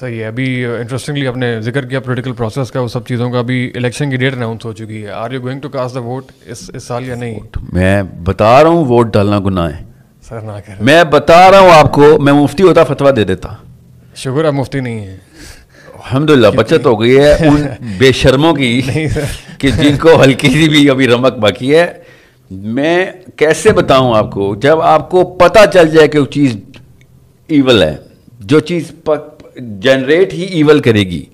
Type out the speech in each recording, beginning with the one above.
सही है अभी इंटरेस्टिंगली uh, आपने जिक्र किया पॉलिटिकल प्रोसेस का वो सब चीज़ों का अभी इलेक्शन की डेट अनाउंस हो चुकी है are you going to cast the vote इस इस साल या नहीं मैं बता रहा हूँ वोट डालना गुनाह है सर ना कर मैं बता रहा हूँ आपको मैं मुफ्ती होता फतवा दे देता शुक्र अब मुफ्ती नहीं है अलहमदुल्ला बचत हो गई है उन बेशर्मों की कि जिनको हल्की सी भी अभी रमक बाकी है मैं कैसे बताऊं आपको जब आपको पता चल जाए कि वो चीज़ इवल है जो चीज़ जनरेट ही ईवल करेगी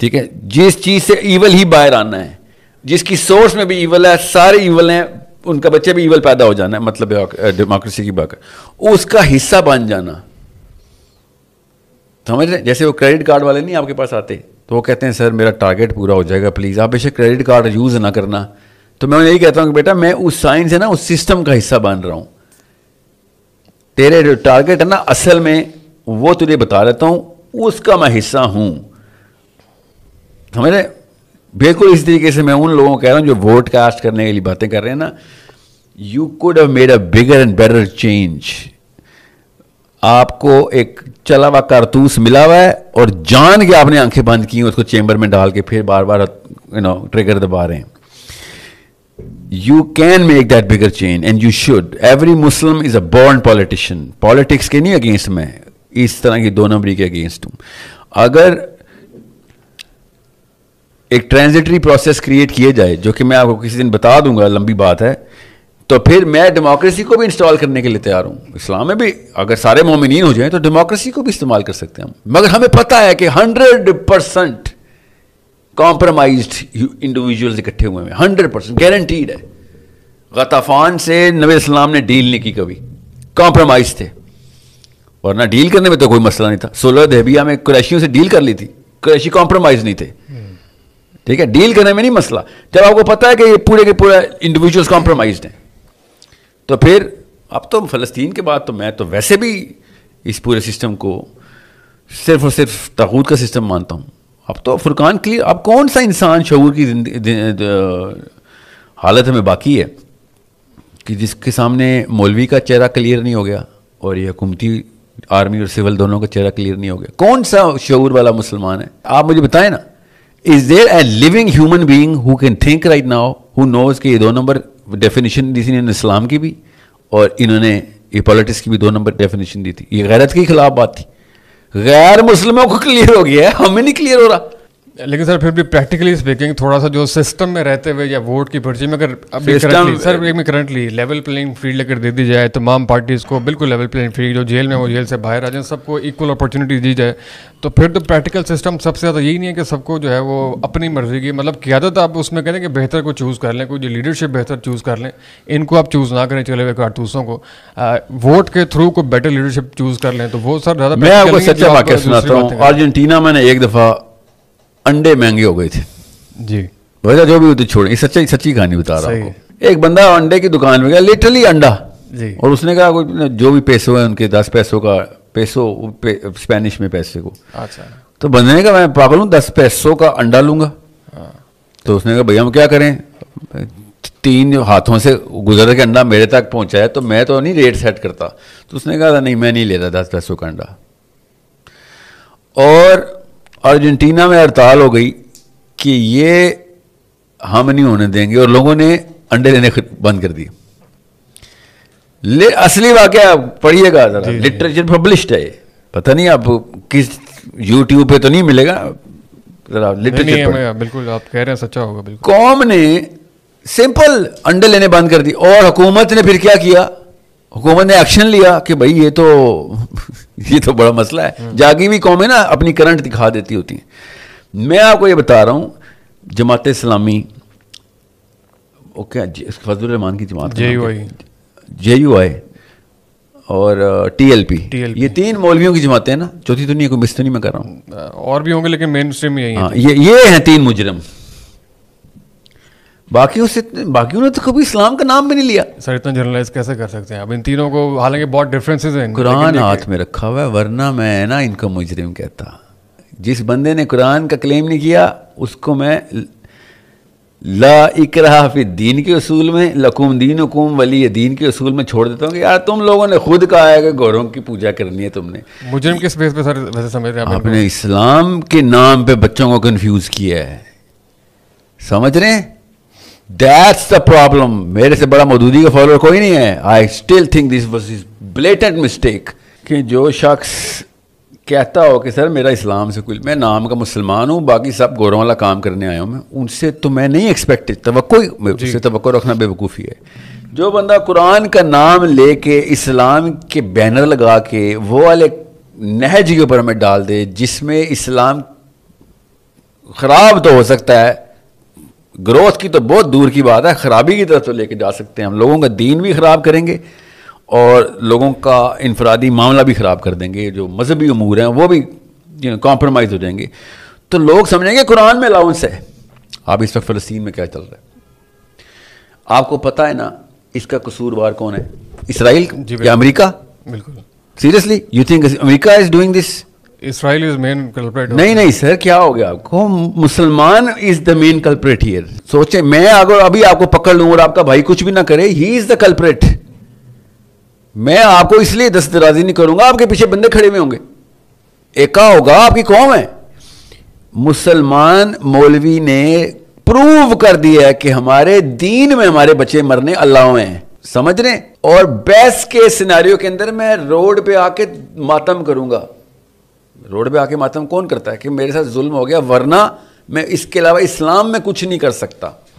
ठीक है जिस चीज़ से ईवल ही बाहर आना है जिसकी सोर्स में भी ईवल है सारे ईवल हैं उनका बच्चा भी ईवल पैदा हो जाना है मतलब डेमोक्रेसी की बात उसका हिस्सा बन जाना समझ रहे जैसे वो क्रेडिट कार्ड वाले नहीं आपके पास आते तो वो कहते हैं सर मेरा टारगेट पूरा हो जाएगा प्लीज़ आप इसे क्रेडिट कार्ड यूज़ ना करना तो मैं यही कहता हूं कि बेटा मैं उस साइंस है ना उस सिस्टम का हिस्सा बन रहा हूं तेरे जो टारगेट है ना असल में वो तुझे बता देता हूँ उसका मैं हिस्सा हूँ समझे बिल्कुल इस तरीके से मैं उन लोगों को कह रहा हूँ जो वोट कास्ट करने के लिए बातें कर रहे हैं ना you could have made a bigger and better change आपको एक चला हुआ कारतूस मिला हुआ है और जान के आपने आंखें बंद की उसको चेंबर में डाल के फिर बार बार यू नो ट्रिगर दबा रहे हैं you can make that bigger change and you should every Muslim is a born politician politics के नहीं अगेंस्ट में इस तरह की दो नंबरी के अगेंस्ट हूं अगर एक ट्रांजिटरी प्रोसेस क्रिएट किए जाए जो कि मैं आपको किसी दिन बता दूंगा लंबी बात है तो फिर मैं डेमोक्रेसी को भी इंस्टॉल करने के लिए तैयार हूं इस्लाम में भी अगर सारे मोमिन हो जाएं तो डेमोक्रेसी को भी इस्तेमाल कर सकते हैं हम मगर हमें पता है कि हंड्रेड परसेंट कॉम्प्रोमाइज इंडिविजुअल इकट्ठे हुए हैं हंड्रेड परसेंट गारंटीड है गताफान से नबी इस्लाम ने डील नहीं की कभी कॉम्प्रोमाइज थे वरना डील करने में तो कोई मसला नहीं था सोलह दहबिया में कुरैशियों से डील कर ली थी कुरैशी कॉम्प्रोमाइज़ नहीं थे ठीक है डील करने में नहीं मसला जब आपको पता है कि ये पूरे के पूरे इंडिविजुअल्स कॉम्प्रोमाइज हैं तो फिर अब तो फ़लस्तीन के बाद तो मैं तो वैसे भी इस पूरे सिस्टम को सिर्फ और सिर्फ ताकूत का सिस्टम मानता हूँ अब तो फुरकान क्लियर अब कौन सा इंसान शूर की हालत में बाकी है कि जिसके सामने मौलवी का चेहरा क्लियर नहीं हो गया और ये हुकूमती आर्मी और सिविल दोनों का चेहरा क्लियर नहीं हो गया कौन सा शूर वाला मुसलमान है आप मुझे बताएं ना is there a living human being who can think right now who knows के ये दो नंबर डेफिनेशन दी थी इन्होंने इस्लाम की भी और इन्होंने ये पॉलिटिक्स की भी दो नंबर डेफिनेशन दी थी ये गैरत के खिलाफ बात थी गैर मुसलमों को क्लियर हो गया है हमें नहीं क्लियर हो रहा लेकिन सर फिर भी प्रैक्टिकली स्पीकिंग थोड़ा सा जो सिस्टम में रहते हुए या वोट की पर्ची में अगर अभी करंटली सर एक में करंटली लेवल प्लेइंग फील्ड लेकर दे दी जाए तमाम पार्टीज़ को बिल्कुल लेवल प्लेइंग फील्ड जो जेल में वो जेल से बाहर आ जाए सबको इक्वल अपॉर्चुनिटी दी जाए तो फिर तो प्रैक्टिकल सिस्टम सबसे ज़्यादा यही नहीं है कि सबको जो है वो अपनी मर्जी की मतलब क्यादत आप उसमें करें कि बेहतर को चूज़ कर लें कोई जो लीडरशिप बेहतर चूज़ कर लें इनको आप चूज़ ना करें चले हुए कारतूसों को वोट के थ्रू को बेटर लीडरशिप चूज़ कर लें तो वो सर ज़्यादा मैं आपको सच्चा वाक्य सुनाता हूँ अर्जेंटीना मैंने एक दफ़ा अंडे महंगे हो गए थे जी वजह जो भी होती छोड़े सच्ची सच्ची कहानी बता रहा हूँ एक बंदा अंडे की दुकान में गया लिटरली अंडा जी और उसने कहा कोई जो भी पैसे हैं उनके दस पैसों का पैसो स्पेनिश में पैसे को अच्छा तो बंदे ने कहा मैं पागल हूँ दस पैसों का अंडा लूंगा हाँ। तो उसने कहा भैया हम क्या करें तीन हाथों से गुजर के अंडा मेरे तक पहुंचा है तो मैं तो नहीं रेट सेट करता तो उसने कहा था नहीं मैं नहीं लेता दस पैसों का अंडा और अर्जेंटीना में हड़ताल हो गई कि ये हम नहीं होने देंगे और लोगों ने अंडे लेने बंद कर दिए ले असली वाक्य पढ़िएगा लिटरेचर पब्लिश्ड है पता नहीं आप किस यूट्यूब पे तो नहीं मिलेगा जरा लिटरेचर बिल्कुल आप कह रहे हैं सच्चा होगा बिल्कुल कौम ने सिंपल अंडे लेने बंद कर दी और हुकूमत ने फिर क्या किया हुकूमत ने एक्शन लिया कि भाई ये तो ये तो बड़ा मसला है हम्म। जागी भी कौमें ना अपनी करंट दिखा देती होती हैं मैं आपको ये बता रहा हूँ जमात इस्लामी ओके फजलान की जमात जे यू आई जे यू आई और टी एल पी ये तीन मौलवियों की जमातें हैं ना चौथी दुनिया को मिस तो नहीं मैं कर रहा हूँ और भी होंगे लेकिन मेन स्ट्रीम यही हाँ ये ये हैं तीन मुजरम बाकियों से बाकी उन्होंने तो कभी इस्लाम का नाम भी नहीं लिया सर इतना जर्नलाइज कैसे कर सकते हैं अब इन तीनों को हालांकि बहुत डिफरेंसेस हैं कुरान हाथ में रखा हुआ है वरना मैं ना इनको मुजरिम कहता जिस बंदे ने कुरान का क्लेम नहीं किया उसको मैं ला इकरा फिर दीन के असूल में लकुम दीन हुकुम वली दीन के असूल में छोड़ देता हूँ कि यार तुम लोगों ने खुद कहा है कि गौरों की पूजा करनी है तुमने मुजरिम किस बेस पे सर वैसे समझ रहे हैं आपने इस्लाम के नाम पे बच्चों को कंफ्यूज किया है समझ रहे हैं दैट्स द प्रॉब्लम मेरे से बड़ा मदूदी का फॉलोअर कोई नहीं है I still think this was is blatant mistake कि जो शख्स कहता हो कि सर मेरा इस्लाम से कोई मैं नाम का मुसलमान हूँ बाकी सब गौरव वाला काम करने आया हूँ मैं उनसे तो मैं नहीं एक्सपेक्टेड तो उससे तो रखना बेवकूफ़ी है जो बंदा कुरान का नाम ले के इस्लाम के बैनर लगा के वो वाले नहज के ऊपर हमें डाल दे जिसमें इस्लाम ख़राब तो हो सकता है ग्रोथ की तो बहुत दूर की बात है ख़राबी की तरफ तो लेके जा सकते हैं हम लोगों का दीन भी ख़राब करेंगे और लोगों का इनफरादी मामला भी ख़राब कर देंगे जो मजहबी अमूर हैं वो भी कॉम्प्रोमाइज़ हो जाएंगे तो लोग समझेंगे कुरान में अलाउंस है आप इस वक्त फ़लस्तीन में क्या चल रहा है आपको पता है ना इसका कसूरवार कौन है इसराइल या अमेरिका बिल्कुल seriously you think America is doing this Israel is main culprit. नहीं नहीं सर क्या हो गया आपको मुसलमान is the main culprit here सोचे मैं अगर अभी आपको पकड़ लूँ और आपका भाई कुछ भी ना करे ही इज द कल्प्रेट मैं आपको इसलिए दस्तराजी नहीं करूंगा आपके पीछे बंदे खड़े हुए होंगे एका होगा आपकी कौम है मुसलमान मौलवी ने प्रूव कर दिया है कि हमारे दीन में हमारे बच्चे मरने अल्लाह में हैं समझ रहे और बेस्ट के सिनारियों के अंदर मैं रोड पे आके मातम करूंगा रोड पे आके मातम कौन करता है कि मेरे साथ जुल्म हो गया वरना मैं इसके अलावा इस्लाम में कुछ नहीं कर सकता